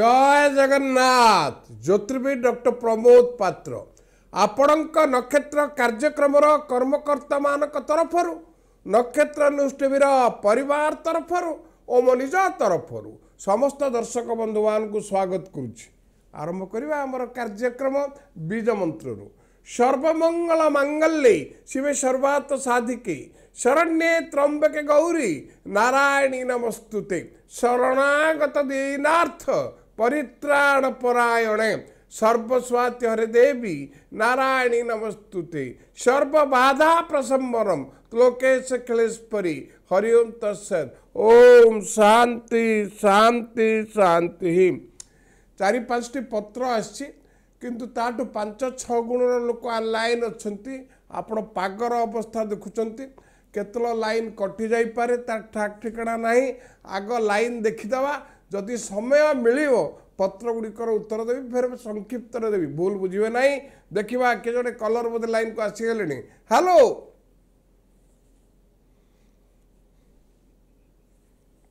ଜୟ ଜଗନ୍ନାଥ ଜ୍ୟୋତିର୍ବିଦ ଡକ୍ଟର ପ୍ରମୋଦ ପାତ୍ର ଆପଣଙ୍କ ନକ୍ଷତ୍ର କାର୍ଯ୍ୟକ୍ରମର କର୍ମକର୍ତ୍ତାମାନଙ୍କ ତରଫରୁ ନକ୍ଷତ୍ର ନ୍ୟୁଜ୍ ଟିଭିର ପରିବାର ତରଫରୁ ଓ ମୋ ନିଜ ତରଫରୁ ସମସ୍ତ ଦର୍ଶକ ବନ୍ଧୁମାନଙ୍କୁ ସ୍ୱାଗତ କରୁଛି ଆରମ୍ଭ କରିବା ଆମର କାର୍ଯ୍ୟକ୍ରମ ବୀଜ ମନ୍ତ୍ରରୁ ସର୍ବମଙ୍ଗଳ ମାଙ୍ଗଲ୍ୟେ ଶିବେ ସର୍ବାତ ସାଧିକେ ଶରଣ୍ୟେ ତ୍ରମ୍ବକେ ଗୌରୀ ନାରାୟଣୀ ନମସ୍ତୁତେ ଶରଣାଗତ ଦିନାର୍ଥ ପରିତ୍ରାଣ ପରାୟଣେ ସର୍ବସ୍ୱାତି ହରେ ଦେବୀ ନାରାୟଣୀ ନମସ୍ତୁତେ ସର୍ବବାଧା ପ୍ରସମ୍ବରମ ଲୋକେଶ କ୍ଲେଶ୍ୱରୀ ହରି ଓମ୍ ତତ୍ସତ୍ ଓମ୍ ଶାନ୍ତି ଶାନ୍ତି ଶାନ୍ତି ଚାରି ପାଞ୍ଚଟି ପତ୍ର ଆସିଛି କିନ୍ତୁ ତାଠୁ ପାଞ୍ଚ ଛଅ ଗୁଣର ଲୋକ ଲାଇନ୍ ଅଛନ୍ତି ଆପଣ ପାଗର ଅବସ୍ଥା ଦେଖୁଛନ୍ତି କେତେ ଲାଇନ୍ କଟିଯାଇପାରେ ତା ଠାକ୍ ଠିକଣା ନାହିଁ ଆଗ ଲାଇନ୍ ଦେଖିଦେବା ଯଦି ସମୟ ମିଳିବ ପତ୍ର ଗୁଡ଼ିକର ଉତ୍ତର ଦେବି ଫେର ସଂକ୍ଷିପ୍ତରେ ଦେବି ଭୁଲ ବୁଝିବେ ନାହିଁ ଦେଖିବା କିଏ ଜଣେ କଲର୍ ବୋଧେ ଲାଇନକୁ ଆସିଗଲେଣି ହ୍ୟାଲୋ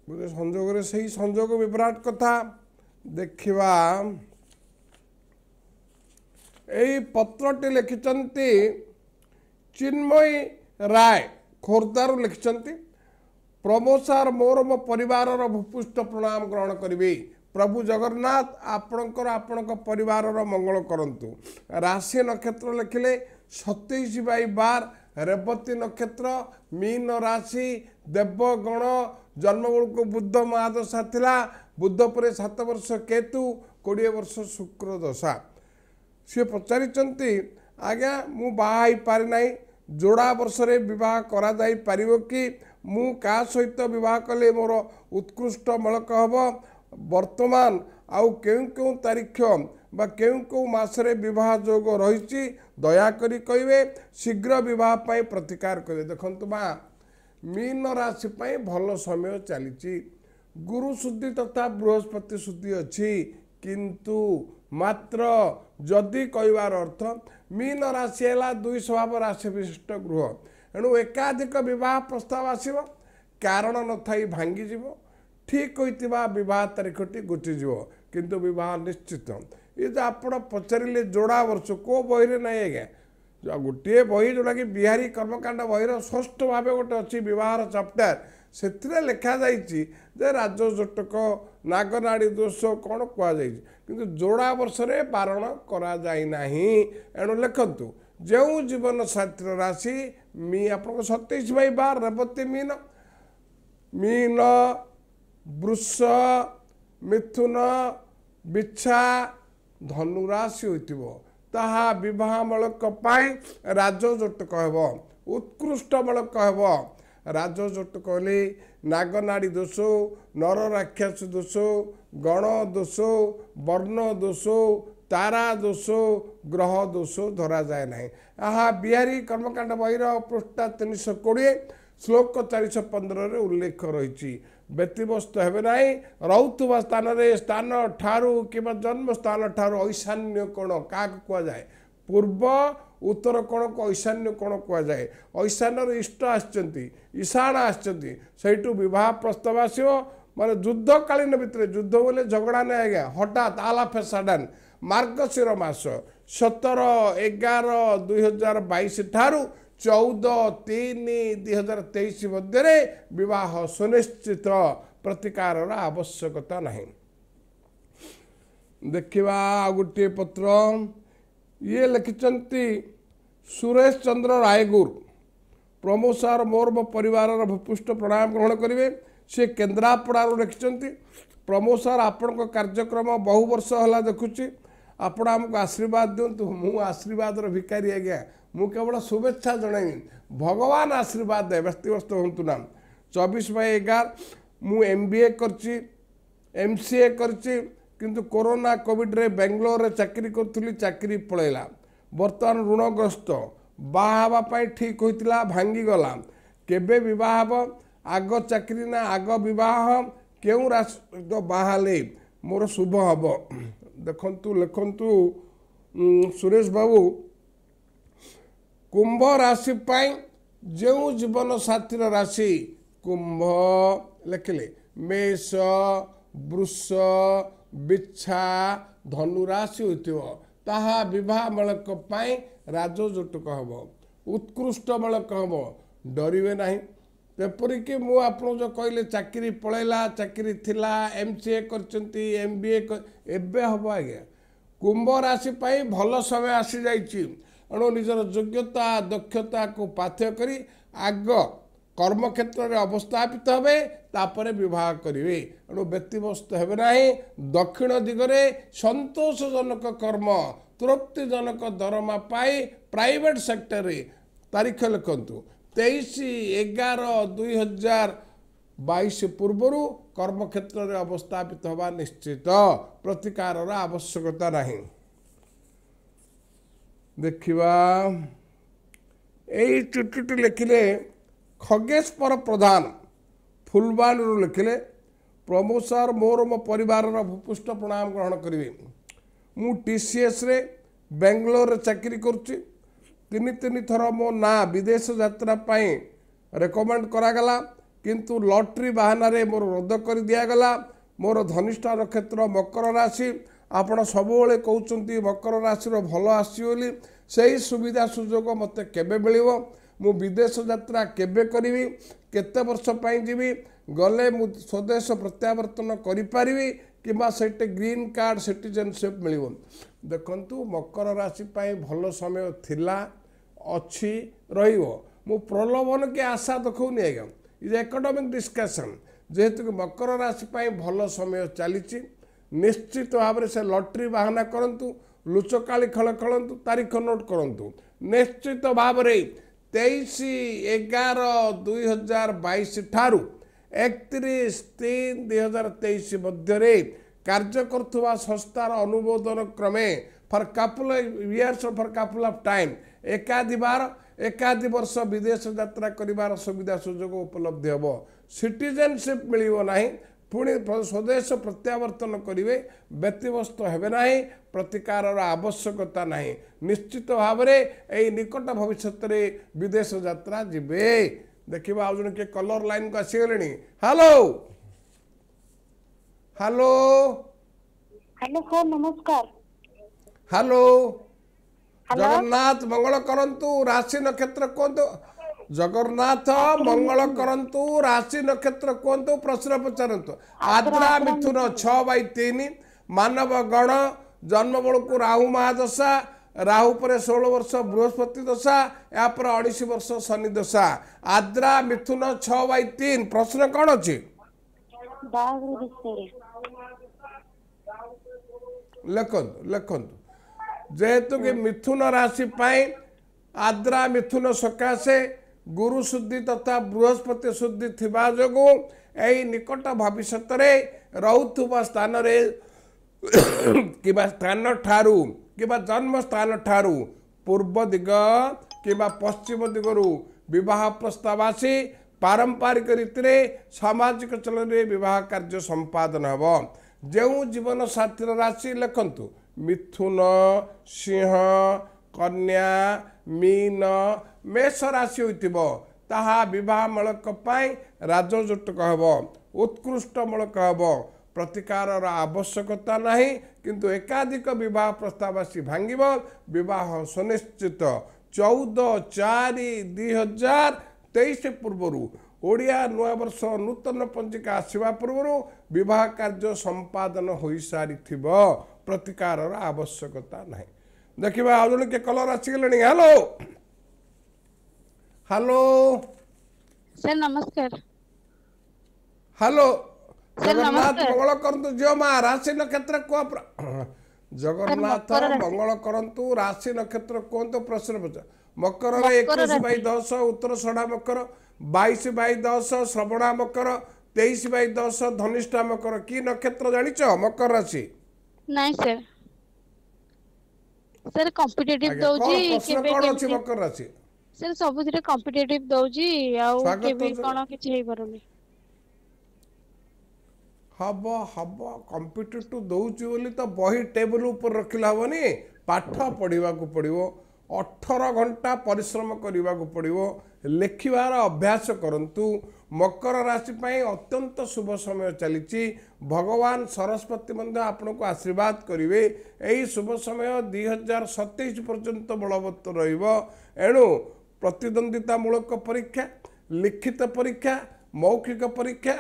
ବୋଧେ ସଂଯୋଗରେ ସେଇ ସଂଯୋଗ ବିଭ୍ରାଟ କଥା ଦେଖିବା ଏଇ ପତ୍ରଟି ଲେଖିଛନ୍ତି ଚିନ୍ମୟୀ ରାୟ ଖୋର୍ଦ୍ଧାରୁ ଲେଖିଛନ୍ତି ପ୍ରଭୁ ସାର୍ ମୋର ମୋ ପରିବାରର ଭୂପୃଷ୍ଠ ପ୍ରଣାମ ଗ୍ରହଣ କରିବି ପ୍ରଭୁ ଜଗନ୍ନାଥ ଆପଣଙ୍କର ଆପଣଙ୍କ ପରିବାରର ମଙ୍ଗଳ କରନ୍ତୁ ରାଶି ନକ୍ଷତ୍ର ଲେଖିଲେ ସତେଇଶ ବାଇ ବାର ରେବତୀ ନକ୍ଷତ୍ର ମୀନ ରାଶି ଦେବଗଣ ଜନ୍ମବେଳକୁ ବୁଦ୍ଧ ମହାଦଶା ଥିଲା ବୁଦ୍ଧ ପରେ ସାତ ବର୍ଷ କେତୁ କୋଡ଼ିଏ ବର୍ଷ ଶୁକ୍ର ଦଶା ସିଏ ପଚାରିଛନ୍ତି ଆଜ୍ଞା ମୁଁ ବାହା ହେଇପାରି ନାହିଁ ଯୋଡ଼ା ବର୍ଷରେ ବିବାହ କରାଯାଇପାରିବ କି ମୁଁ କାହା ସହିତ ବିବାହ କଲେ ମୋର ଉତ୍କୃଷ୍ଟ ମଳକ ହେବ ବର୍ତ୍ତମାନ ଆଉ କେଉଁ କେଉଁ ତାରିଖ ବା କେଉଁ କେଉଁ ମାସରେ ବିବାହ ଯୋଗ ରହିଛି ଦୟାକରି କହିବେ ଶୀଘ୍ର ବିବାହ ପାଇଁ ପ୍ରତିକାର କରିବେ ଦେଖନ୍ତୁ ମା ମିନ ରାଶି ପାଇଁ ଭଲ ସମୟ ଚାଲିଛି ଗୁରୁ ଶୁଦ୍ଧି ତଥା ବୃହସ୍ପତି ଶୁଦ୍ଧି ଅଛି କିନ୍ତୁ ମାତ୍ର ଯଦି କହିବାର ଅର୍ଥ ମିନ ରାଶି ହେଲା ଦୁଇ ସ୍ୱଭାବ ରାଶି ବିଶିଷ୍ଟ ଗୃହ ଏଣୁ ଏକାଧିକ ବିବାହ ପ୍ରସ୍ତାବ ଆସିବ କାରଣ ନଥାଇ ଭାଙ୍ଗିଯିବ ଠିକ୍ ହୋଇଥିବା ବିବାହ ତାରିଖଟି ଘୁଟିଯିବ କିନ୍ତୁ ବିବାହ ନିଶ୍ଚିତ ଏଇ ଆପଣ ପଚାରିଲେ ଯୋଡ଼ା ବର୍ଷ କେଉଁ ବହିରେ ନାହିଁ ଆଜ୍ଞା ଗୋଟିଏ ବହି ଯେଉଁଟାକି ବିହାରୀ କର୍ମକାଣ୍ଡ ବହିର ଷଷ୍ଠ ଭାବେ ଗୋଟେ ଅଛି ବିବାହର ଚାପ୍ଟର ସେଥିରେ ଲେଖାଯାଇଛି ଯେ ରାଜଜୋଟକ ନାଗନାଡ଼ି ଦୋଷ କ'ଣ କୁହାଯାଇଛି କିନ୍ତୁ ଯୋଡ଼ା ବର୍ଷରେ ବାରଣ କରାଯାଇ ନାହିଁ ଏଣୁ ଲେଖନ୍ତୁ ଯେଉଁ ଜୀବନସାଥୀର ରାଶି ମୁଁ ଆପଣଙ୍କ ସତେଇଶ ବାଇ ବାର ରେବତୀ ମିନ ମିନ ବୃଷ ମିଥୁନ ବିଛା ଧନୁରାଶି ହୋଇଥିବ ତାହା ବିବାହମୂଳକ ପାଇଁ ରାଜଯୌତୁକ ହେବ ଉତ୍କୃଷ୍ଟମୂଳକ ହେବ ରାଜଯୌତୁକ ହେଲେ ନାଗନାଡ଼ି ଦୋଷ ନର ରାକ୍ଷସ ଦୋଷ ଗଣ ଦୋଷ ବର୍ଣ୍ଣ ଦୋଷ ତାରା ଦୋଷ ଗ୍ରହ ଦୋଷ ଧରାଯାଏ ନାହିଁ ଏହା ବିହାରୀ କର୍ମକାଣ୍ଡ ବହିର ପୃଷ୍ଠା ତିନିଶହ କୋଡ଼ିଏ ଶ୍ଳୋକ ଚାରିଶହ ପନ୍ଦରରେ ଉଲ୍ଲେଖ ରହିଛି ବ୍ୟତିବ୍ୟସ୍ତ ହେବେ ନାହିଁ ରହୁଥିବା ସ୍ଥାନରେ ସ୍ଥାନ ଠାରୁ କିମ୍ବା ଜନ୍ମସ୍ଥାନ ଠାରୁ ଐଶାନ୍ୟ କୋଣ କାହାକୁ କୁହାଯାଏ ପୂର୍ବ ଉତ୍ତର କୋଣକୁ ଐଶାନ୍ୟ କୋଣ କୁହାଯାଏ ଐଶାନ୍ୟର ଇଷ୍ଟ ଆସିଛନ୍ତି ଈଶାଣ ଆସିଛନ୍ତି ସେଇଠୁ ବିବାହ ପ୍ରସ୍ତାବ ଆସିବ ମାନେ ଯୁଦ୍ଧକାଳୀନ ଭିତରେ ଯୁଦ୍ଧ ବୋଲେ ଝଗଡ଼ା ନାହିଁ ଆଜ୍ଞା ହଠାତ୍ ଆଲାଫେ ସାଡ଼ାନ୍ ମାର୍ଗଶିର ମାସ ସତର ଏଗାର ଦୁଇହଜାର ବାଇଶ ଠାରୁ ଚଉଦ ତିନି ଦୁଇହଜାର ତେଇଶ ମଧ୍ୟରେ ବିବାହ ସୁନିଶ୍ଚିତ ପ୍ରତିକାରର ଆବଶ୍ୟକତା ନାହିଁ ଦେଖିବା ଆଉ ଗୋଟିଏ ପତ୍ର ଇଏ ଲେଖିଛନ୍ତି ସୁରେଶ ଚନ୍ଦ୍ର ରାୟଗୁର ପ୍ରମୋ ସାର୍ ମୋର ମୋ ପରିବାରର ଭୂପୃଷ୍ଠ ପ୍ରଣାମ ଗ୍ରହଣ କରିବେ ସେ କେନ୍ଦ୍ରାପଡ଼ାରୁ ଲେଖିଛନ୍ତି ପ୍ରମୋ ସାର୍ ଆପଣଙ୍କ କାର୍ଯ୍ୟକ୍ରମ ବହୁ ବର୍ଷ ହେଲା ଦେଖୁଛି ଆପଣ ଆମକୁ ଆଶୀର୍ବାଦ ଦିଅନ୍ତୁ ମୁଁ ଆଶୀର୍ବାଦର ଭିକାରୀ ଆଜ୍ଞା ମୁଁ କେବଳ ଶୁଭେଚ୍ଛା ଜଣାଇବି ଭଗବାନ ଆଶୀର୍ବାଦ ଦେବେ ବ୍ୟସ୍ତବ୍ୟସ୍ତ ହୁଅନ୍ତୁ ନା ଚବିଶ ବାଇ ଏଗାର ମୁଁ ଏମ୍ ବି ଏ କରିଛି ଏମ୍ ସି ଏ କରିଛି କିନ୍ତୁ କରୋନା କୋଭିଡ଼ରେ ବେଙ୍ଗଲୋରରେ ଚାକିରି କରୁଥିଲି ଚାକିରି ପଳେଇଲା ବର୍ତ୍ତମାନ ଋଣଗ୍ରସ୍ତ ବାହା ହେବା ପାଇଁ ଠିକ୍ ହୋଇଥିଲା ଭାଙ୍ଗିଗଲା କେବେ ବିବାହ ହେବ ଆଗ ଚାକିରି ନା ଆଗ ବିବାହ କେଉଁ ରାଷ୍ଟ୍ର ବାହା ହେଲେ ମୋର ଶୁଭ ହେବ ଦେଖନ୍ତୁ ଲେଖନ୍ତୁ ସୁରେଶ ବାବୁ କୁମ୍ଭ ରାଶି ପାଇଁ ଯେଉଁ ଜୀବନସାଥୀର ରାଶି କୁମ୍ଭ ଲେଖିଲେ ମେଷ ବୃଷ ବିଛା ଧନୁରାଶି ହୋଇଥିବ ତାହା ବିବାହମୂଳକ ପାଇଁ ରାଜଯୋଟକ ହେବ ଉତ୍କୃଷ୍ଟମୂଳକ ହେବ ଡରିବେ ନାହିଁ ଯେପରିକି ମୁଁ ଆପଣ ଯେଉଁ କହିଲେ ଚାକିରି ପଳେଇଲା ଚାକିରି ଥିଲା ଏମ୍ ସି ଏ କରିଛନ୍ତି ଏମ୍ ବି ଏ ଏବେ ହେବ ଆଜ୍ଞା କୁମ୍ଭ ରାଶି ପାଇଁ ଭଲ ସମୟ ଆସିଯାଇଛି ଏଣୁ ନିଜର ଯୋଗ୍ୟତା ଦକ୍ଷତାକୁ ପାଥ୍ୟ କରି ଆଗ କର୍ମକ୍ଷେତ୍ରରେ ଅବସ୍ଥାପିତ ହେବେ ତାପରେ ବିବାହ କରିବେ ଏଣୁ ବ୍ୟତିବ୍ୟସ୍ତ ହେବେ ନାହିଁ ଦକ୍ଷିଣ ଦିଗରେ ସନ୍ତୋଷଜନକ କର୍ମ ତୃପ୍ତିଜନକ ଦରମା ପାଇ ପ୍ରାଇଭେଟ୍ ସେକ୍ଟରରେ ତାରିଖ ଲେଖନ୍ତୁ ତେଇଶ ଏଗାର ଦୁଇହଜାର ବାଇଶ ପୂର୍ବରୁ କର୍ମକ୍ଷେତ୍ରରେ ଅବସ୍ଥାପିତ ହେବା ନିଶ୍ଚିତ ପ୍ରତିକାରର ଆବଶ୍ୟକତା ନାହିଁ ଦେଖିବା ଏଇ ଚୁଟିଟି ଲେଖିଲେ ଖଗେଶ୍ୱର ପ୍ରଧାନ ଫୁଲବାଣୀରୁ ଲେଖିଲେ ପ୍ରମୋଦ ସାର୍ ମୋର ମୋ ପରିବାରର ଭୂପୃଷ୍ଠ ପ୍ରଣାମ ଗ୍ରହଣ କରିବି ମୁଁ ଟିସିଏସ୍ରେ ବେଙ୍ଗଲୋରରେ ଚାକିରି କରୁଛି ତିନି ତିନି ଥର ମୋ ନାଁ ବିଦେଶ ଯାତ୍ରା ପାଇଁ ରେକମେଣ୍ଡ କରାଗଲା କିନ୍ତୁ ଲଟ୍ରି ବାହାନାରେ ମୋର ରଦ୍ଦ କରି ଦିଆଗଲା ମୋର ଧନିଷ୍ଠା ନକ୍ଷତ୍ର ମକର ରାଶି ଆପଣ ସବୁବେଳେ କହୁଛନ୍ତି ମକର ରାଶିର ଭଲ ଆସିବ ବୋଲି ସେହି ସୁବିଧା ସୁଯୋଗ ମୋତେ କେବେ ମିଳିବ ମୁଁ ବିଦେଶ ଯାତ୍ରା କେବେ କରିବି କେତେ ବର୍ଷ ପାଇଁ ଯିବି ଗଲେ ମୁଁ ସ୍ୱଦେଶ ପ୍ରତ୍ୟାବର୍ତ୍ତନ କରିପାରିବି କିମ୍ବା ସେଠି ଗ୍ରୀନ୍ କାର୍ଡ଼ ସିଟିଜେନସିପ୍ ମିଳିବ ଦେଖନ୍ତୁ ମକର ରାଶି ପାଇଁ ଭଲ ସମୟ ଥିଲା ଅଛି ରହିବ ମୁଁ ପ୍ରଲୋଭନ କି ଆଶା ଦେଖାଉନି ଆଜ୍ଞା ଇଜ୍ ଏକାଡ଼େମିକ୍ ଡିସ୍କସନ୍ ଯେହେତୁ ମକର ରାଶି ପାଇଁ ଭଲ ସମୟ ଚାଲିଛି ନିଶ୍ଚିତ ଭାବରେ ସେ ଲଟ୍ରୀ ବାହାନା କରନ୍ତୁ ଲୁଚକାଳି ଖେଳ ଖେଳନ୍ତୁ ତାରିଖ ନୋଟ୍ କରନ୍ତୁ ନିଶ୍ଚିତ ଭାବରେ ତେଇଶ ଏଗାର ଦୁଇ ହଜାର ବାଇଶ ଠାରୁ ଏକତିରିଶ ତିନି ଦୁଇ ହଜାର ତେଇଶ ମଧ୍ୟରେ କାର୍ଯ୍ୟ କରୁଥିବା ସଂସ୍ଥାର ଅନୁମୋଦନ କ୍ରମେ for couple years for couple of time ଏକାଧି ବାର ଏକାଧି ବର୍ଷ ବିଦେଶ ଯାତ୍ରା କରିବାର ସୁବିଧା ସୁଯୋଗ ଉପଲବ୍ଧି ହେବ ସିଟିଜେନସିପ୍ ମିଳିବ ନାହିଁ ପୁଣି ସ୍ୱଦେଶ ପ୍ରତ୍ୟାବର୍ତ୍ତନ କରିବେ ବ୍ୟତିବ୍ୟସ୍ତ ହେବେ ନାହିଁ ପ୍ରତିକାରର ଆବଶ୍ୟକତା ନାହିଁ ନିଶ୍ଚିତ ଭାବରେ ଏଇ ନିକଟ ଭବିଷ୍ୟତରେ ବିଦେଶ ଯାତ୍ରା ଯିବେ ଦେଖିବା ଆଉ ଜଣେ କିଏ କଲର୍ ଲାଇନ୍କୁ ଆସିଗଲେଣି ହ୍ୟାଲୋ ହ୍ୟାଲୋ ହ୍ୟାଲୋ ସାର୍ ନମସ୍କାର ହ୍ୟାଲୋ ଜଗନ୍ନାଥ ମଙ୍ଗଳ କରନ୍ତୁ ରାଶି ନକ୍ଷତ୍ର କୁହନ୍ତୁ ଜଗନ୍ନାଥ ମଙ୍ଗଳ କରନ୍ତୁ ରାଶି ନକ୍ଷତ୍ର କୁହନ୍ତୁ ପ୍ରଶ୍ନ ପଚାରନ୍ତୁ ଆଦ୍ରା ମିଥୁନ ଛଅ ବାଇ ତିନି ମାନବ ଗଣ ଜନ୍ମ ବେଳକୁ ରାହୁ ମହାଦଶା ରାହୁ ପରେ ଷୋହଳ ବର୍ଷ ବୃହସ୍ପତି ଦଶା ଏହାପରେ ଅଡ଼ିଶ ବର୍ଷ ଶନି ଦଶା ଆଦ୍ରା ମିଥୁନ ଛଅ ବାଇ ତିନି ପ୍ରଶ୍ନ କ'ଣ ଅଛି ଲେଖନ୍ତୁ ଲେଖନ୍ତୁ ଯେହେତୁ କି ମିଥୁନ ରାଶି ପାଇଁ ଆଦ୍ରା ମିଥୁନ ସକାଶେ ଗୁରୁ ଶୁଦ୍ଧି ତଥା ବୃହସ୍ପତି ଶୁଦ୍ଧି ଥିବା ଯୋଗୁଁ ଏହି ନିକଟ ଭବିଷ୍ୟତରେ ରହୁଥିବା ସ୍ଥାନରେ କିମ୍ବା ସ୍ଥାନ ଠାରୁ କିମ୍ବା ଜନ୍ମସ୍ଥାନ ଠାରୁ ପୂର୍ବ ଦିଗ କିମ୍ବା ପଶ୍ଚିମ ଦିଗରୁ ବିବାହ ପ୍ରସ୍ତାବ ଆସି ପାରମ୍ପରିକ ରୀତିରେ ସାମାଜିକ ଚଳରେ ବିବାହ କାର୍ଯ୍ୟ ସମ୍ପାଦନ ହେବ ଯେଉଁ ଜୀବନସାଥୀର ରାଶି ଲେଖନ୍ତୁ ମିଥୁନ ସିଂହ କନ୍ୟା ମିନ ମେଷ ରାଶି ହୋଇଥିବ ତାହା ବିବାହମୂଳକ ପାଇଁ ରାଜଯୁଟକ ହେବ ଉତ୍କୃଷ୍ଟମୂଳକ ହେବ ପ୍ରତିକାରର ଆବଶ୍ୟକତା ନାହିଁ କିନ୍ତୁ ଏକାଧିକ ବିବାହ ପ୍ରସ୍ତାବ ଆସି ଭାଙ୍ଗିବ ବିବାହ ସୁନିଶ୍ଚିତ ଚଉଦ ଚାରି ଦୁଇ ହଜାର ତେଇଶ ପୂର୍ବରୁ ଓଡ଼ିଆ ନୂଆବର୍ଷ ନୂତନ ପଞ୍ଜିକା ଆସିବା ପୂର୍ବରୁ ବିବାହ କାର୍ଯ୍ୟ ସମ୍ପାଦନ ହୋଇସାରିଥିବ ପ୍ରତିକାରର ଆବଶ୍ୟକତା ନାହିଁ ଦେଖିବା ଆଉ ଜଣେ କିଏ କଲର୍ ଆସିଗଲେଣି ହ୍ୟାଲୋ ହ୍ୟାଲୋ ସାର୍ ନମସ୍କାର ହ୍ୟାଲୋ ଜଗନ୍ନାଥ ମଙ୍ଗଳ କରନ୍ତୁ ଝିଅ ମା ରାଶି ନକ୍ଷତ୍ର କୁହ ଜଗନ୍ନାଥ ମଙ୍ଗଳ କରନ୍ତୁ ରାଶି ନକ୍ଷତ୍ର କୁହନ୍ତୁ ପ୍ରଶ୍ନ ପଚାର ମକରର ଏକୋଇଶ ବାଇ ଦଶ ଉତ୍ତର ଷଢ଼ା ମକର ବାଇଶ ବାଇ ଦଶ ଶ୍ରବଣା ମକର ତେଇଶ ବାଇ ଦଶ ଧନିଷ୍ଠା ମକର କି ନକ୍ଷତ୍ର ଜାଣିଛ ମକର ରାଶି ନାଇଁ ସାର୍ ସାର୍ କମ୍ପିଟେଟିଭ ଦଉଛି କେବେ କେମିତି ମକର ରାଶି ସାର୍ ସବୁଥିରେ କମ୍ପିଟେଟିଭ ଦଉଛି ଆଉ କେବେ କ'ଣ କିଛି ହେଇପାରୁନି ହବ ହବ କମ୍ପିଟେଟିଭ ଦଉଛି ବୋଲି ତ ବହି ଟେବୁଲ ଉପରେ ରଖିଲେ ହବନି ପାଠ ପଢ଼ିବାକୁ ପଡ଼ିବ ଅଠର ଘଣ୍ଟା ପରିଶ୍ରମ କରିବାକୁ ପଡ଼ିବ ଲେଖିବାର ଅଭ୍ୟାସ କରନ୍ତୁ ମକର ରାଶି ପାଇଁ ଅତ୍ୟନ୍ତ ଶୁଭ ସମୟ ଚାଲିଛି ଭଗବାନ ସରସ୍ୱତୀ ମଧ୍ୟ ଆପଣଙ୍କୁ ଆଶୀର୍ବାଦ କରିବେ ଏହି ଶୁଭ ସମୟ ଦୁଇ ହଜାର ସତେଇଶ ପର୍ଯ୍ୟନ୍ତ ବଳବତ୍ତର ରହିବ ଏଣୁ ପ୍ରତିଦ୍ୱନ୍ଦ୍ୱିତାମୂଳକ ପରୀକ୍ଷା ଲିଖିତ ପରୀକ୍ଷା ମୌଖିକ ପରୀକ୍ଷା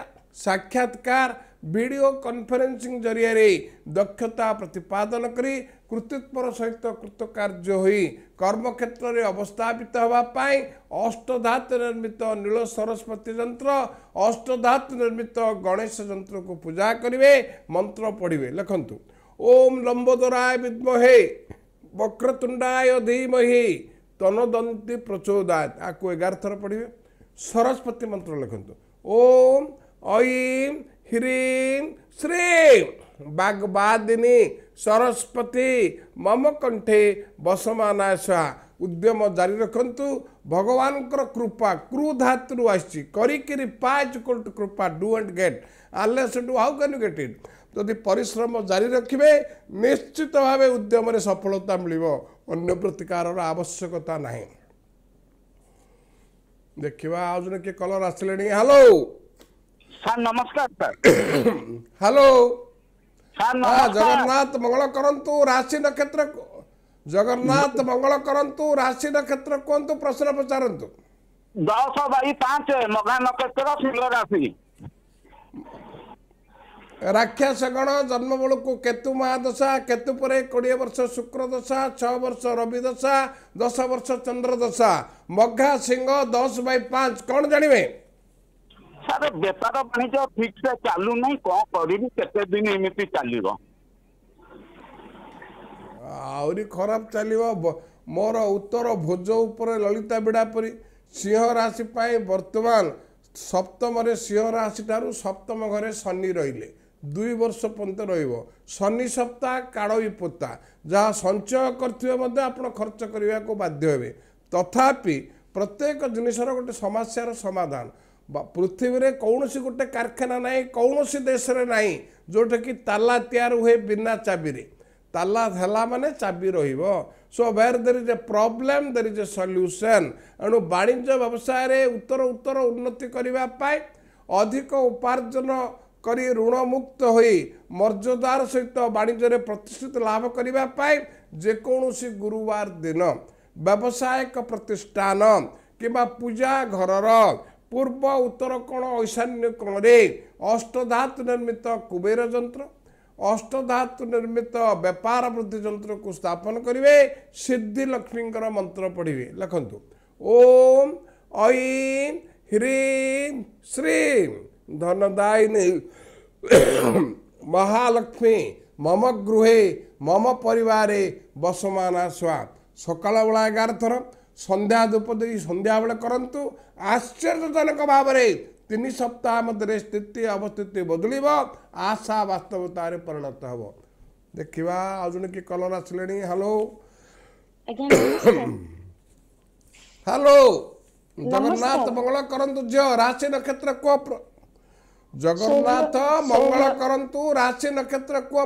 ସାକ୍ଷାତକାର ଭିଡ଼ିଓ କନଫରେନ୍ସିଂ ଜରିଆରେ ଦକ୍ଷତା ପ୍ରତିପାଦନ କରି କୃତିତ୍ୱର ସହିତ କୃତକାର୍ଯ୍ୟ ହୋଇ କର୍ମକ୍ଷେତ୍ରରେ ଅବସ୍ଥାପିତ ହେବା ପାଇଁ ଅଷ୍ଟଧାତୁ ନିର୍ମିତ ନୀଳ ସରସ୍ୱତୀ ଯନ୍ତ୍ର ଅଷ୍ଟଧାତୁ ନିର୍ମିତ ଗଣେଶ ଯନ୍ତ୍ରକୁ ପୂଜା କରିବେ ମନ୍ତ୍ର ପଢ଼ିବେ ଲେଖନ୍ତୁ ଓମ୍ ଲମ୍ବୋଦରାୟ ବିଦ୍ମହେ ବକ୍ରତୁଣ୍ଡାୟ ଧୀମହି ତନଦନ୍ତି ପ୍ରଚୋଦାୟ ଆକୁ ଏଗାର ଥର ପଢ଼ିବେ ସରସ୍ୱତୀ ମନ୍ତ୍ର ଲେଖନ୍ତୁ ଓମ୍ ଐମ୍ ହ୍ରୀମ୍ ଶ୍ରୀମ୍ ବାଗବାଦିନୀ ସରସ୍ୱତୀ ମମ କଣ୍ଠେ ବସମାନା ଶୁହା ଉଦ୍ୟମ ଜାରି ରଖନ୍ତୁ ଭଗବାନଙ୍କର କୃପା କ୍ରୁଧାତୁରୁ ଆସିଛି କରିକିରି ପାଏଜ କୋଲ୍ଟ କୃପା ଡୁ ଆଣ୍ଡ ଗେଟ୍ ଆଲେ ସେଠୁ how can you get it ଯଦି ପରିଶ୍ରମ ଜାରି ରଖିବେ ନିଶ୍ଚିତ ଭାବେ ଉଦ୍ୟମରେ ସଫଳତା ମିଳିବ ଅନ୍ୟ ପ୍ରତିକାରର ଆବଶ୍ୟକତା ନାହିଁ ଦେଖିବା ଆଉ ଜଣେ କିଏ କଲର୍ ଆସିଲେଣି ହ୍ୟାଲୋ ସାର୍ ନମସ୍କାର ସାର୍ ହ୍ୟାଲୋ ହଁ ଜଗନ୍ନାଥ ମଙ୍ଗଳ କରନ୍ତୁ ରାଶି ନକ୍ଷତ୍ର ଜଗନ୍ନାଥ ମଙ୍ଗଳ କରନ୍ତୁ ରାଶି ନକ୍ଷତ୍ର କୁହନ୍ତୁ ପ୍ରଶ୍ନ ପଚାରନ୍ତୁ ଦଶ ବାଇ ପାଞ୍ଚ ମଗା ନକ୍ଷତ୍ର ସିଂହ ରାଶି ରାକ୍ଷସ ଗଣ ଜନ୍ମବେଳକୁ କେତୁ ମହାଦଶା କେତୁ ପରେ କୋଡ଼ିଏ ବର୍ଷ ଶୁକ୍ର ଦଶା ଛଅ ବର୍ଷ ରବି ଦଶା ଦଶ ବର୍ଷ ଚନ୍ଦ୍ର ଦଶା ମଘା ସିଂହ ଦଶ ବାଇ ପାଞ୍ଚ କ'ଣ ଜାଣିବେ ସାର ବେପାର ବାଣିଜ୍ୟ ଠିକ ସେ ଚାଲୁ ନାହିଁ କଣ କରିବି କେତେ ଦିନ ଏମିତି ଚାଲିବ ଆହୁରି ଖରାପ ଚାଲିବ ମୋର ଉତ୍ତର ଭୋଜ ଉପରେ ଲଳିତା ବିଡ଼ା ପରି ସିଂହ ରାଶି ପାଇଁ ବର୍ତ୍ତମାନ ସପ୍ତମରେ ସିଂହ ରାଶି ଠାରୁ ସପ୍ତମ ଘରେ ଶନି ରହିଲେ ଦୁଇ ବର୍ଷ ପର୍ଯ୍ୟନ୍ତ ରହିବ ଶନି ସପ୍ତାହ କାଳ ବିପୋତା ଯାହା ସଞ୍ଚୟ କରିଥିବେ ମଧ୍ୟ ଆପଣ ଖର୍ଚ୍ଚ କରିବାକୁ ବାଧ୍ୟ ହେବେ ତଥାପି ପ୍ରତ୍ୟେକ ଜିନିଷର ଗୋଟେ ସମସ୍ୟାର ସମାଧାନ ପୃଥିବୀରେ କୌଣସି ଗୋଟେ କାରଖାନା ନାହିଁ କୌଣସି ଦେଶରେ ନାହିଁ ଯେଉଁଟାକି ତାଲା ତିଆରି ହୁଏ ବିନା ଚାବିରେ ତାଲା ହେଲା ମାନେ ଚାବି ରହିବ so where there is a problem there is a solution ଏଣୁ ବାଣିଜ୍ୟ ବ୍ୟବସାୟରେ ଉତ୍ତର ଉତ୍ତର ଉନ୍ନତି କରିବା ପାଇଁ ଅଧିକ ଉପାର୍ଜନ କରି ଋଣମୁକ୍ତ ହୋଇ ମର୍ଯ୍ୟାଦାର ସହିତ ବାଣିଜ୍ୟରେ ପ୍ରତିଷ୍ଠିତି ଲାଭ କରିବା ପାଇଁ ଯେକୌଣସି ଗୁରୁବାର ଦିନ ବ୍ୟବସାୟିକ ପ୍ରତିଷ୍ଠାନ କିମ୍ବା ପୂଜା ଘରର ପୂର୍ବ ଉତ୍ତର କୋଣ ଐଶାନ୍ୟ କୋଣରେ ଅଷ୍ଟଧାତୁ ନିର୍ମିତ କୁବେର ଯନ୍ତ୍ର ଅଷ୍ଟଧାତୁ ନିର୍ମିତ ବେପାର ବୃଦ୍ଧି ଯନ୍ତ୍ରକୁ ସ୍ଥାପନ କରିବେ ସିଦ୍ଧିଲକ୍ଷ୍ମୀଙ୍କର ମନ୍ତ୍ର ପଢ଼ିବେ ଲେଖନ୍ତୁ ଓମ୍ ଐନ୍ ହ୍ରୀମ୍ ଶ୍ରୀମ୍ ଧନଦାୟିନ ମହାଲକ୍ଷ୍ମୀ ମମ ଗୃହେ ମମ ପରିବାରେ ବସମାନା ସ୍ୱା ସକାଳ ବେଳା ଏଗାର ଥର ସନ୍ଧ୍ୟା ଧୂପ ଦେଇ ସନ୍ଧ୍ୟାବେଳେ କରନ୍ତୁ ଆଶ୍ଚର୍ଯ୍ୟଜନକ ଭାବରେ ତିନି ସପ୍ତାହ ମଧ୍ୟରେ ସ୍ଥିତି ଅବସ୍ଥିତି ବଦଳିବ ଆଶା ବାସ୍ତବତାରେ ପରିଣତ ହେବ ଦେଖିବା ଆଉ ଜଣେ କି କଲର୍ ଆସିଲେଣି ହ୍ୟାଲୋ ହ୍ୟାଲୋ ଜଗନ୍ନାଥ ମଙ୍ଗଳ କରନ୍ତୁ ଝିଅ ରାଶି ନକ୍ଷତ୍ର କୁହ ଜଗନ୍ନାଥ ମଙ୍ଗଳ କରନ୍ତୁ ରାଶି ନକ୍ଷତ୍ର କୁହ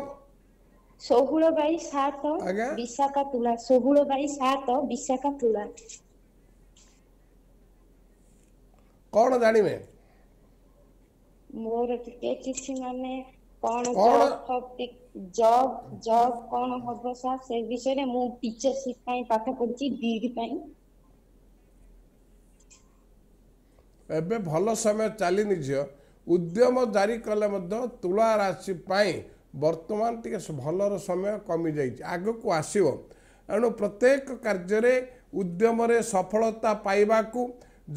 ଷୋହଳ ବାଇ ସାତ ବିଶାଖା ତୁଳା ଷୋହଳ ବାଇ ସାତ ବିଶାଖା ତୁଳା କଣ ଜାଣିବେ ମୋର ଟିକେ କିଛି ମାନେ କଣ ଜବ୍ ଜବ୍ କଣ ହବ ସାର୍ ସେ ବିଷୟରେ ମୁଁ ଟିଚରସିପ ପାଇଁ ପାଠ ପଢିଛି ଡିଡି ପାଇଁ ଏବେ ଭଲ ସମୟ ଚାଲିନି ଝିଅ ଉଦ୍ୟମ ଜାରି କଲେ ମଧ୍ୟ ତୁଳା ରାଶି ପାଇଁ ବର୍ତ୍ତମାନ ଟିକେ ଭଲର ସମୟ କମିଯାଇଛି ଆଗକୁ ଆସିବ ଏଣୁ ପ୍ରତ୍ୟେକ କାର୍ଯ୍ୟରେ ଉଦ୍ୟମରେ ସଫଳତା ପାଇବାକୁ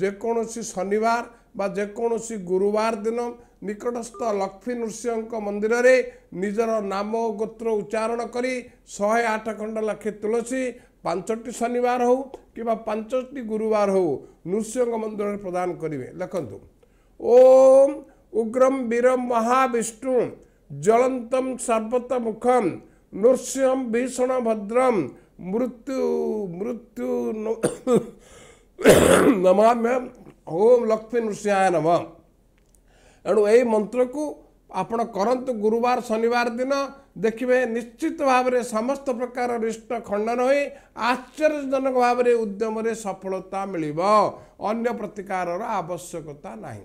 ଯେକୌଣସି ଶନିବାର ବା ଯେକୌଣସି ଗୁରୁବାର ଦିନ ନିକଟସ୍ଥ ଲକ୍ଷ୍ମୀ ନୃସିଂହଙ୍କ ମନ୍ଦିରରେ ନିଜର ନାମ ଓ ଗୋତ୍ର ଉଚ୍ଚାରଣ କରି ଶହେ ଆଠ ଖଣ୍ଡ ଲକ୍ଷେ ତୁଳସୀ ପାଞ୍ଚଟି ଶନିବାର ହେଉ କିମ୍ବା ପାଞ୍ଚଟି ଗୁରୁବାର ହେଉ ନୃସିଂହଙ୍କ ମନ୍ଦିରରେ ପ୍ରଦାନ କରିବେ ଲେଖନ୍ତୁ ଓମ୍ ଉଗ୍ରମ ବୀର ମହାବିଷ୍ଣୁ ଜ୍ୱଳନ୍ତମ ସର୍ବତ ମୁଖମ ନୃସିଂହ ଭୀଷଣ ଭଦ୍ରମ ମୃତ୍ୟୁ ମୃତ୍ୟୁ ନମାମ୍ୟ ଓମ୍ ଲକ୍ଷ୍ମୀ ନୃସିଂହାୟ ନମ ଏଣୁ ଏହି ମନ୍ତ୍ରକୁ ଆପଣ କରନ୍ତୁ ଗୁରୁବାର ଶନିବାର ଦିନ ଦେଖିବେ ନିଶ୍ଚିତ ଭାବରେ ସମସ୍ତ ପ୍ରକାର ରିଷ୍ଟ ଖଣ୍ଡନ ହୋଇ ଆଶ୍ଚର୍ଯ୍ୟଜନକ ଭାବରେ ଉଦ୍ୟମରେ ସଫଳତା ମିଳିବ ଅନ୍ୟ ପ୍ରତିକାରର ଆବଶ୍ୟକତା ନାହିଁ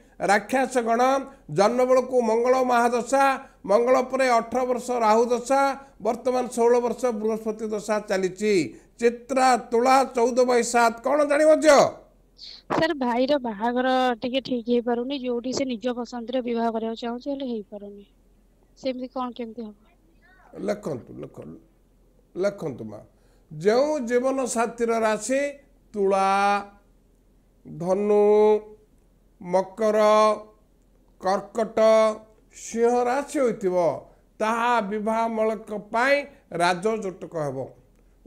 ରାକ୍ଷସ ଗଣ ଜନ୍ମବେଳକୁ ମଙ୍ଗଳ ମହାଦଶା ମଙ୍ଗଳ ପରେ ଅଠର ବର୍ଷ ରାହୁ ଦଶା ବର୍ତ୍ତମାନ ଷୋହଳ ବର୍ଷ ବୃହସ୍ପତି ଦଶା ଚାଲିଛି ଚିତ୍ରା ତୁଳା ଚଉଦ ବାଇ ସାତ କଣ ଜାଣିବ ଝିଅ ସାର ଭାଇର ବାହାଘର ଟିକେ ଠିକ ହେଇପାରୁନି ଯୋଉଠି ସେ ନିଜ ପସନ୍ଦରେ ବିବାହ କରିବାକୁ ଚାହୁଁଛି ହେଲେ ହେଇପାରୁନି ସେମିତି କଣ କେମିତି ହବ ଲେଖନ୍ତୁ ଲେଖନ୍ତୁ ମା ଯେଉଁ ଜୀବନ ସାଥିର ରାଶି ତୁଳା ଧନୁ ମକର କର୍କଟ ସିଂହ ରାଶି ହୋଇଥିବ ତାହା ବିବାହ ମୂଳକ ପାଇଁ ରାଜଯୋଟକ ହେବ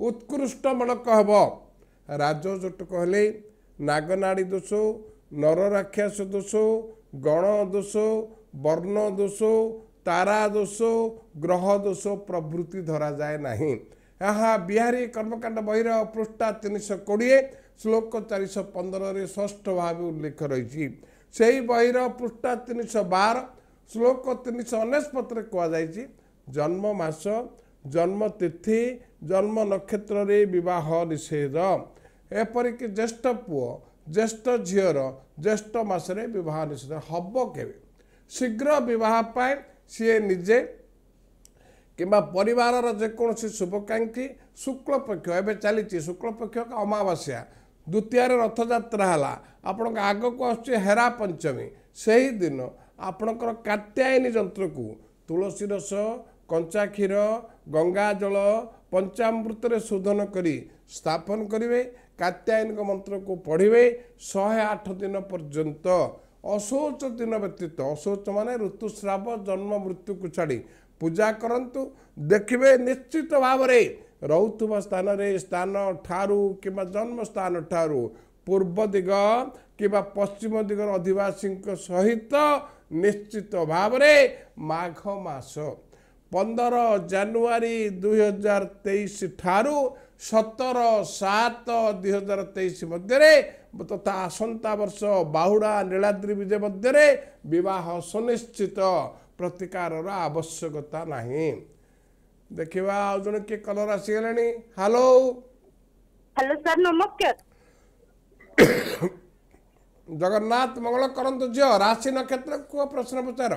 ଉତ୍କୃଷ୍ଟ ମୂଳକ ହେବ ରାଜଯୋଟକ ହେଲେ ନାଗନାଡ଼ି ଦୋଷ ନରରାକ୍ଷାସ ଦୋଷ ଗଣ ଦୋଷ ବର୍ଣ୍ଣ ଦୋଷ ତାରା ଦୋଷ ଗ୍ରହ ଦୋଷ ପ୍ରଭୃତି ଧରାଯାଏ ନାହିଁ ଏହା ବିହାରୀ କର୍ମକାଣ୍ଡ ବହିର ପୃଷ୍ଠା ତିନିଶହ କୋଡ଼ିଏ ଶ୍ଲୋକ ଚାରିଶହ ପନ୍ଦରରେ ସ୍ପଷ୍ଟ ଭାବେ ଉଲ୍ଲେଖ ରହିଛି ସେହି ବହିର ପୃଷ୍ଠା ତିନିଶହ ବାର ଶ୍ଳୋକ ତିନିଶହ ଅନେଶପତ୍ରରେ କୁହାଯାଇଛି ଜନ୍ମ ମାସ ଜନ୍ମତିଥି ଜନ୍ମ ନକ୍ଷତ୍ରରେ ବିବାହ ନିଷେଧ ଏପରିକି ଜ୍ୟେଷ୍ଠ ପୁଅ ଜ୍ୟେଷ୍ଠ ଝିଅର ଜ୍ୟେଷ୍ଠ ମାସରେ ବିବାହ ନିଷେଧ ହେବ କେବେ ଶୀଘ୍ର ବିବାହ ପାଇଁ ସିଏ ନିଜେ କିମ୍ବା ପରିବାରର ଯେକୌଣସି ଶୁଭକାଂକ୍ଷୀ ଶୁକ୍ଳପକ୍ଷ ଏବେ ଚାଲିଛି ଶୁକ୍ଳପକ୍ଷ ଅମାବାସ୍ୟା ଦ୍ୱିତୀୟରେ ରଥଯାତ୍ରା ହେଲା ଆପଣଙ୍କ ଆଗକୁ ଆସୁଛି ହେରା ପଞ୍ଚମୀ ସେହିଦିନ ଆପଣଙ୍କର କାତ୍ୟାୟନୀ ଯନ୍ତ୍ରକୁ ତୁଳସୀ ରସ କଞ୍ଚା କ୍ଷୀର ଗଙ୍ଗା ଜଳ ପଞ୍ଚାମୃତରେ ଶୋଧନ କରି ସ୍ଥାପନ କରିବେ କାତ୍ୟାୟନୀଙ୍କ ମନ୍ତ୍ରକୁ ପଢ଼ିବେ ଶହେ ଆଠ ଦିନ ପର୍ଯ୍ୟନ୍ତ ଅଶୌଚ ଦିନ ବ୍ୟତୀତ ଅଶୌଚ ମାନେ ଋତୁସ୍ରାବ ଜନ୍ମ ମୃତ୍ୟୁକୁ ଛାଡ଼ି ପୂଜା କରନ୍ତୁ ଦେଖିବେ ନିଶ୍ଚିତ ଭାବରେ ରହୁଥିବା ସ୍ଥାନରେ ସ୍ଥାନ ଠାରୁ କିମ୍ବା ଜନ୍ମସ୍ଥାନ ଠାରୁ ପୂର୍ବ ଦିଗ କିମ୍ବା ପଶ୍ଚିମ ଦିଗର ଅଧିବାସୀଙ୍କ ସହିତ ନିଶ୍ଚିତ ଭାବରେ ମାଘ ମାସ ପନ୍ଦର ଜାନୁଆରୀ ଦୁଇହଜାର ତେଇଶ ଠାରୁ ସତର ସାତ ଦୁଇହଜାର ତେଇଶ ମଧ୍ୟରେ ତଥା ଆସନ୍ତା ବର୍ଷ ବାହୁଡ଼ା ନୀଳାଦ୍ରି ବିଜେ ମଧ୍ୟରେ ବିବାହ ସୁନିଶ୍ଚିତ ପ୍ରତିକାରର ଆବଶ୍ୟକତା ନାହିଁ ଦେଖିବା ଆଉ ଜଣେ କିଏ କଲର ଆସିଗଲେଣି ହ୍ୟାଲୋ ହ୍ୟାଲୋ ସାର୍ ନମସ୍କାର ଜଗନ୍ନାଥ ମଙ୍ଗଳ କରନ୍ତୁ ଝିଅ ରାଶି ନକ୍ଷତ୍ର କୁହ ପ୍ରଶ୍ନ ପଚାର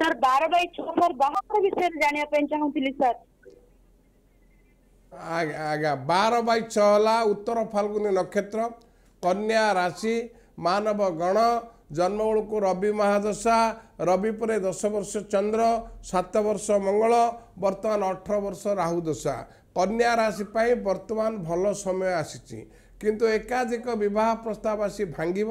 ସାର୍ ବାର ବାଇ ଛଅ ସାର୍ ବାହାଘର ବିଷୟରେ ଜାଣିବା ପାଇଁ ଚାହୁଁଥିଲି ସାର୍ ଆଜ୍ଞା ଆଜ୍ଞା ବାର ବାଇ ଛଅ ହେଲା ଉତ୍ତର ଫାଲଗୁନି ନକ୍ଷତ୍ର କନ୍ୟା ରାଶି ମାନବ ଗଣ ଜନ୍ମବେଳକୁ ରବି ମହାଦଶା ରବି ପରେ ଦଶ ବର୍ଷ ଚନ୍ଦ୍ର ସାତ ବର୍ଷ ମଙ୍ଗଳ ବର୍ତ୍ତମାନ ଅଠର ବର୍ଷ ରାହୁ ଦଶା କନ୍ୟା ରାଶି ପାଇଁ ବର୍ତ୍ତମାନ ଭଲ ସମୟ ଆସିଛି କିନ୍ତୁ ଏକାଧିକ ବିବାହ ପ୍ରସ୍ତାବ ଆସି ଭାଙ୍ଗିବ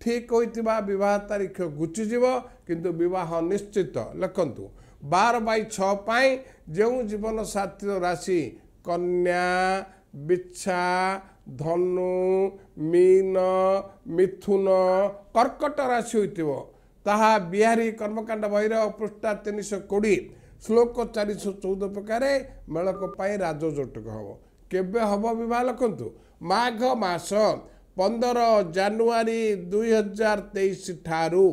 ଠିକ୍ ହୋଇଥିବା ବିବାହ ତାରିଖ ଘୁଞ୍ଚିଯିବ କିନ୍ତୁ ବିବାହ ନିଶ୍ଚିତ ଲେଖନ୍ତୁ ବାର ବାଇ ଛଅ ପାଇଁ ଯେଉଁ ଜୀବନସାଥୀର ରାଶି କନ୍ୟା ବିଛା ଧନୁ ମିନ ମିଥୁନ କର୍କଟ ରାଶି ହୋଇଥିବ ତାହା ବିହାରୀ କର୍ମକାଣ୍ଡ ବହିର ପୃଷ୍ଠା ତିନିଶହ କୋଡ଼ିଏ ଶ୍ଳୋକ ଚାରିଶହ ଚଉଦ ପ୍ରକାର ମେଳକ ପାଇଁ ରାଜଯୌତୁକ ହେବ କେବେ ହେବ ବିବାହ ଲେଖନ୍ତୁ ମାଘ ମାସ ପନ୍ଦର ଜାନୁଆରୀ ଦୁଇହଜାର ତେଇଶ ଠାରୁ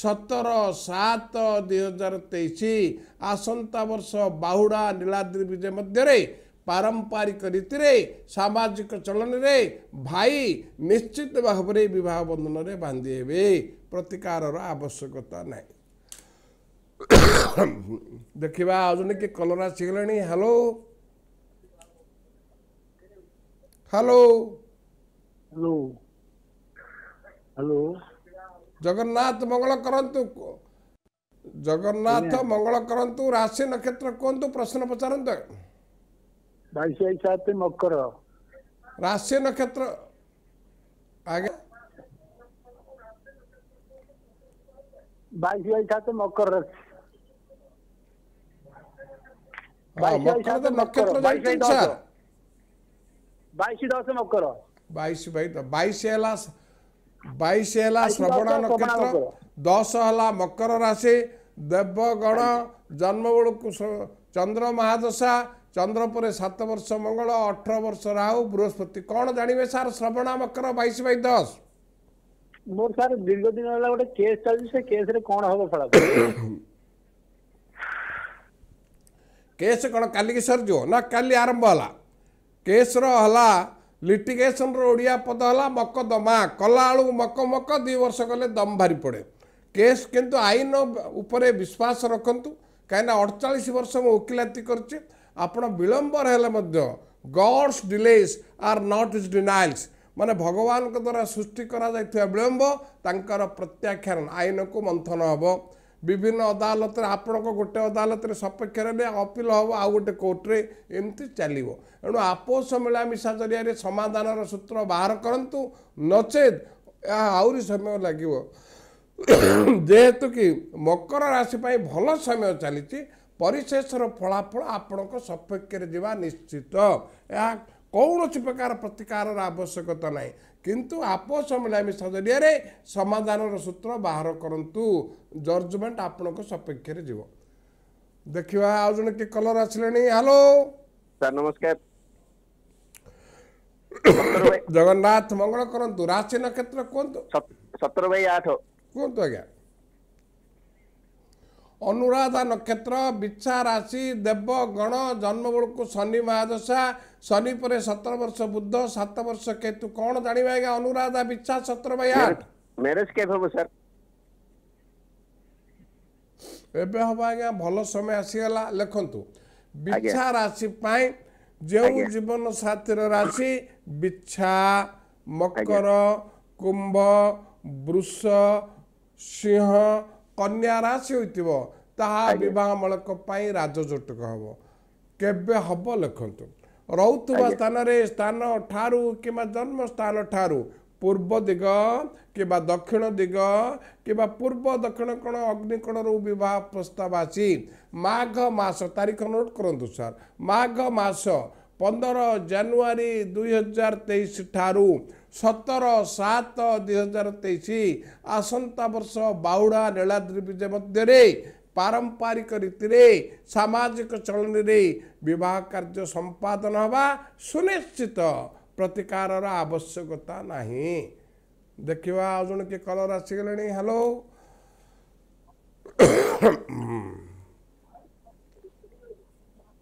ସତର ସାତ ଦୁଇହଜାର ତେଇଶ ଆସନ୍ତା ବର୍ଷ ବାହୁଡ଼ା ନୀଳାଦ୍ରି ବିଜୟ ମଧ୍ୟରେ ପାରମ୍ପାରିକ ରୀତିରେ ସାମାଜିକ ଚଳନରେ ଭାଇ ନିଶ୍ଚିତ ଭାବରେ ବିବାହ ବନ୍ଧନରେ ବାନ୍ଧି ହେବେ ପ୍ରତିକାରର ଆବଶ୍ୟକତା ନାହିଁ ଦେଖିବା ଆଉ ଜଣେ କିଏ କଲର୍ ଆସିଗଲେଣି hello hello hello hello Jagannath ମଙ୍ଗଳ କରନ୍ତୁ ଜଗନ୍ନାଥ ମଙ୍ଗଳ କରନ୍ତୁ ରାଶି ନକ୍ଷତ୍ର କୁହନ୍ତୁ ପ୍ରଶ୍ନ ପଚାରନ୍ତୁ ବାଇଶାତ ମକର ରାଶି ନକ୍ଷତ୍ର ଆଜ୍ଞା ବାଇଶ ବାଇଶାତ ମକର ରାଶି ଦଶ ହେଲା ମକର ରାଶି ଦେବଗଣ ଜନ୍ମବେଳକୁ ଚନ୍ଦ୍ର ମହାଦଶା ଚନ୍ଦ୍ର ପରେ ସାତ ବର୍ଷ ମଙ୍ଗଳ ଅଠର ବର୍ଷ ରାହୁ ବୃହସ୍ପତି କଣ ଜାଣିବେ ସାର ଶ୍ରବଣ ମକର ବାଇଶ ବାଇ ଦଶ ମୋର ସାର ଦୀର୍ଘ ଦିନ ହେଲା ଗୋଟେ କେସ ଚାଲିଛି ସେ କେସରେ କଣ ହବ ଫଳ କେସ କଣ କାଲିକି ସରିଯିବ ନା କାଲି ଆରମ୍ଭ ହେଲା କେସର ହେଲା ଲିଟିଗେସନର ଓଡ଼ିଆ ପଦ ହେଲା ମକ ଦମା କଲା ବେଳକୁ ମକ ମକ ଦୁଇ ବର୍ଷ କଲେ ଦମ ଭାରି ପଡ଼େ କେସ୍ କିନ୍ତୁ ଆଇନ ଉପରେ ବିଶ୍ୱାସ ରଖନ୍ତୁ କାହିଁକିନା ଅଠଚାଳିଶ ବର୍ଷ ମୁଁ ଓକିଲାତି କରିଛି ଆପଣ ବିଳମ୍ବରେ ହେଲେ ମଧ୍ୟ God's delays are not is denials ମାନେ ଭଗବାନଙ୍କ ଦ୍ୱାରା ସୃଷ୍ଟି କରାଯାଇଥିବା ବିଳମ୍ବ ତାଙ୍କର ପ୍ରତ୍ୟାଖ୍ୟାନ ଆଇନକୁ ମନ୍ଥନ ହେବ ବିଭିନ୍ନ ଅଦାଲତରେ ଆପଣଙ୍କ ଗୋଟେ ଅଦାଲତରେ ସପକ୍ଷରେ ହେଲେ ଅପିଲ୍ ହେବ ଆଉ ଗୋଟେ କୋର୍ଟରେ ଏମିତି ଚାଲିବ ଏଣୁ ଆପୋଷ ମିଳାମିଶା ଜରିଆରେ ସମାଧାନର ସୂତ୍ର ବାହାର କରନ୍ତୁ ନଚେତ୍ ଏହା ଆହୁରି ସମୟ ଲାଗିବ ଯେହେତୁ କି ମକର ରାଶି ପାଇଁ ଭଲ ସମୟ ଚାଲିଛି ପରିଶେଷର ଫଳାଫଳ ଆପଣଙ୍କ ସପକ୍ଷରେ ଯିବା ନିଶ୍ଚିତ ଏହା କୌଣସି ପ୍ରକାର ପ୍ରତିକାରର ଆବଶ୍ୟକତା ନାହିଁ କିନ୍ତୁ ଆପୋଷ ମିଳାମିଶା ଜରିଆରେ ସମାଧାନର ସୂତ୍ର ବାହାର କରନ୍ତୁ ଜଜମେଣ୍ଟ ଆପଣଙ୍କ ସପକ୍ଷରେ ଯିବ ଦେଖିବା ଆଉ ଜଣେ କି କଲର ଆସିଲେଣି ହ୍ୟାଲୋ ସାର୍ ନମସ୍କାର ଜଗନ୍ନାଥ ମଙ୍ଗଳ କରନ୍ତୁ ରାଶି ନକ୍ଷତ୍ର କୁହନ୍ତୁ ସତର ବାଇ ଆଠ କୁହନ୍ତୁ ଆଜ୍ଞା ଅନୁରାଧା ନକ୍ଷତ୍ର ବିଛା ରାଶି ଦେବ ଗଣ ଜନ୍ମବେଳକୁ ଶନି ମହାଦଶା ଶନି ପରେ ସତର ବର୍ଷ ବୁଦ୍ଧ ସାତ ବର୍ଷ କେତୁ କଣ ଜାଣିବା ଆଜ୍ଞା ଅନୁରାଧା ବିଛା ସତର ବାଇ ଆଠ ଏବେ ହବ ଆଜ୍ଞା ଭଲ ସମୟ ଆସିଗଲା ଲେଖନ୍ତୁ ବିଛା ରାଶି ପାଇଁ ଯେଉଁ ଜୀବନ ସାଥିର ରାଶି ବିଛା ମକର କୁମ୍ଭ ବୃଷ ସିଂହ କନ୍ୟା ରାଶି ହୋଇଥିବ ତାହା ବିବାହମୂଳକ ପାଇଁ ରାଜଯୌତୁକ ହେବ କେବେ ହେବ ଲେଖନ୍ତୁ ରହୁଥିବା ସ୍ଥାନରେ ସ୍ଥାନ ଠାରୁ କିମ୍ବା ଜନ୍ମସ୍ଥାନ ଠାରୁ ପୂର୍ବ ଦିଗ କିମ୍ବା ଦକ୍ଷିଣ ଦିଗ କିମ୍ବା ପୂର୍ବ ଦକ୍ଷିଣ କୋଣ ଅଗ୍ନିକୋଣରୁ ବିବାହ ପ୍ରସ୍ତାବ ଆସି ମାଘ ମାସ ତାରିଖ ନୋଟ୍ କରନ୍ତୁ ସାର୍ ମାଘ ମାସ ପନ୍ଦର ଜାନୁଆରୀ ଦୁଇହଜାର ତେଇଶ ଠାରୁ ସତର ସାତ ଦୁଇହଜାର ତେଇଶ ଆସନ୍ତା ବର୍ଷ ବାହୁଡ଼ା ନୀଳାଦ୍ରି ବିଜୟ ମଧ୍ୟରେ ପାରମ୍ପରିକ ରୀତିରେ ସାମାଜିକ ଚଳଣିରେ ବିବାହ କାର୍ଯ୍ୟ ସମ୍ପାଦନ ହେବା ସୁନିଶ୍ଚିତ ପ୍ରତିକାରର ଆବଶ୍ୟକତା ନାହିଁ ଦେଖିବା ଆଉ ଜଣେ କିଏ କଲର୍ ଆସିଗଲେଣି ହ୍ୟାଲୋ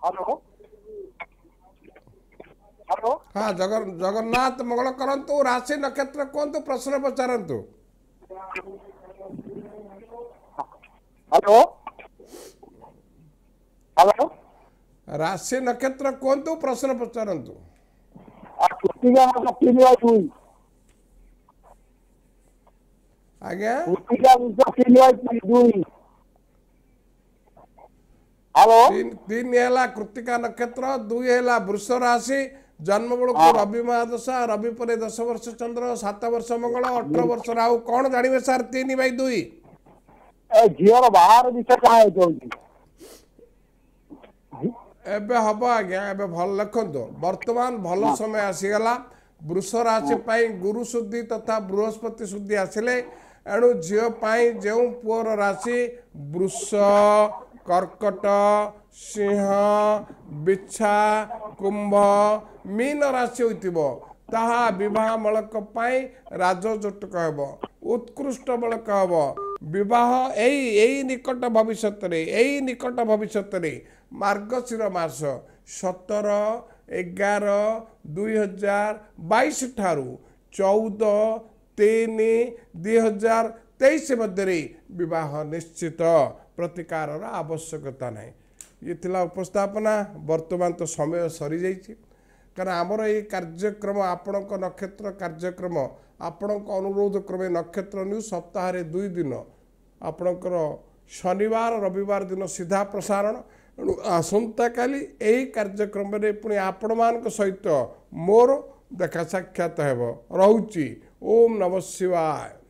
ହ୍ୟାଲୋ हाँ जगन जगन्नाथ मंगल करंतु राशि नक्षत्र कहतु प्रश्न पचारतु हेलो हेलो राशि नक्षत्र कहतु प्रश्न पचारतु आज्ञा हेलो तीन है कृतिका नक्षत्र दुई है वृष राशि জন্ম বেড়ে রবি মহাদশা রবি পরে দশ বর্ষ চন্দ্র সাত বর্ষ মঙ্গল অঠর বর্ষ রাহু কଣ জাঁবে ସାର୍ ତିନି ବାଇ ଦୁଇ ଝିଅର ବାହାର ବିଷୟ କଣ ହେଉଛି ଏବେ ହବ ଆଜ୍ଞା ଏବେ ଭଲ ଲେଖନ୍ତୁ ବର୍ତ୍ତମାନ ଭଲ ସମୟ ଆସିଗଲା ବୃଷ ରାଶି ପାଇଁ ଗୁରୁ ଶୁଦ୍ଧି ତଥା ବୃହସ୍ପତି ଶୁଦ୍ଧି ଆସିଲେ ଏଣୁ ଝିଅ ପାଇଁ ଯେଉଁ ପୁଅର ରାଶି ବୃଷ କର୍କଟ সিংহ ବିଛା କୁମ୍ଭ ମୀନ ରାଶି ହୋଇଥିବ ତାହା ବିବାହ ମୂଳକ ପାଇଁ ରାଜଯୋଟକ ହେବ ଉତ୍କୃଷ୍ଟ ମୂଳକ ହେବ ବିବାହ ଏଇ ଏଇ ନିକଟ ଭବିଷ୍ୟତରେ ଏଇ ନିକଟ ଭବିଷ୍ୟତରେ ମାର୍ଗଶିର ମାସ ସତର ଏଗାର ଦୁଇ ହଜାର ବାଇଶ ଠାରୁ ଚଉଦ ତିନି ଦୁଇ ହଜାର ତେଇଶ ମଧ୍ୟରେ ବିବାହ ନିଶ୍ଚିତ ପ୍ରତିକାରର ଆବଶ୍ୟକତା ନାହିଁ ଇଏ ଥିଲା ଉପସ୍ଥାପନା ବର୍ତ୍ତମାନ ତ ସମୟ ସରିଯାଇଛି କାରଣ ଆମର ଏଇ କାର୍ଯ୍ୟକ୍ରମ ଆପଣଙ୍କ ନକ୍ଷତ୍ର କାର୍ଯ୍ୟକ୍ରମ ଆପଣଙ୍କ ଅନୁରୋଧ କ୍ରମେ ନକ୍ଷତ୍ର ନ୍ୟୁଜ୍ ସପ୍ତାହରେ ଦୁଇ ଦିନ ଆପଣଙ୍କର ଶନିବାର ରବିବାର ଦିନ ସିଧା ପ୍ରସାରଣ ଏଣୁ ଆସନ୍ତାକାଲି ଏହି କାର୍ଯ୍ୟକ୍ରମରେ ପୁଣି ଆପଣମାନଙ୍କ ସହିତ ମୋର ଦେଖା ସାକ୍ଷାତ ହେବ ରହୁଛି ଓମ୍ ନମ ଶିବାୟ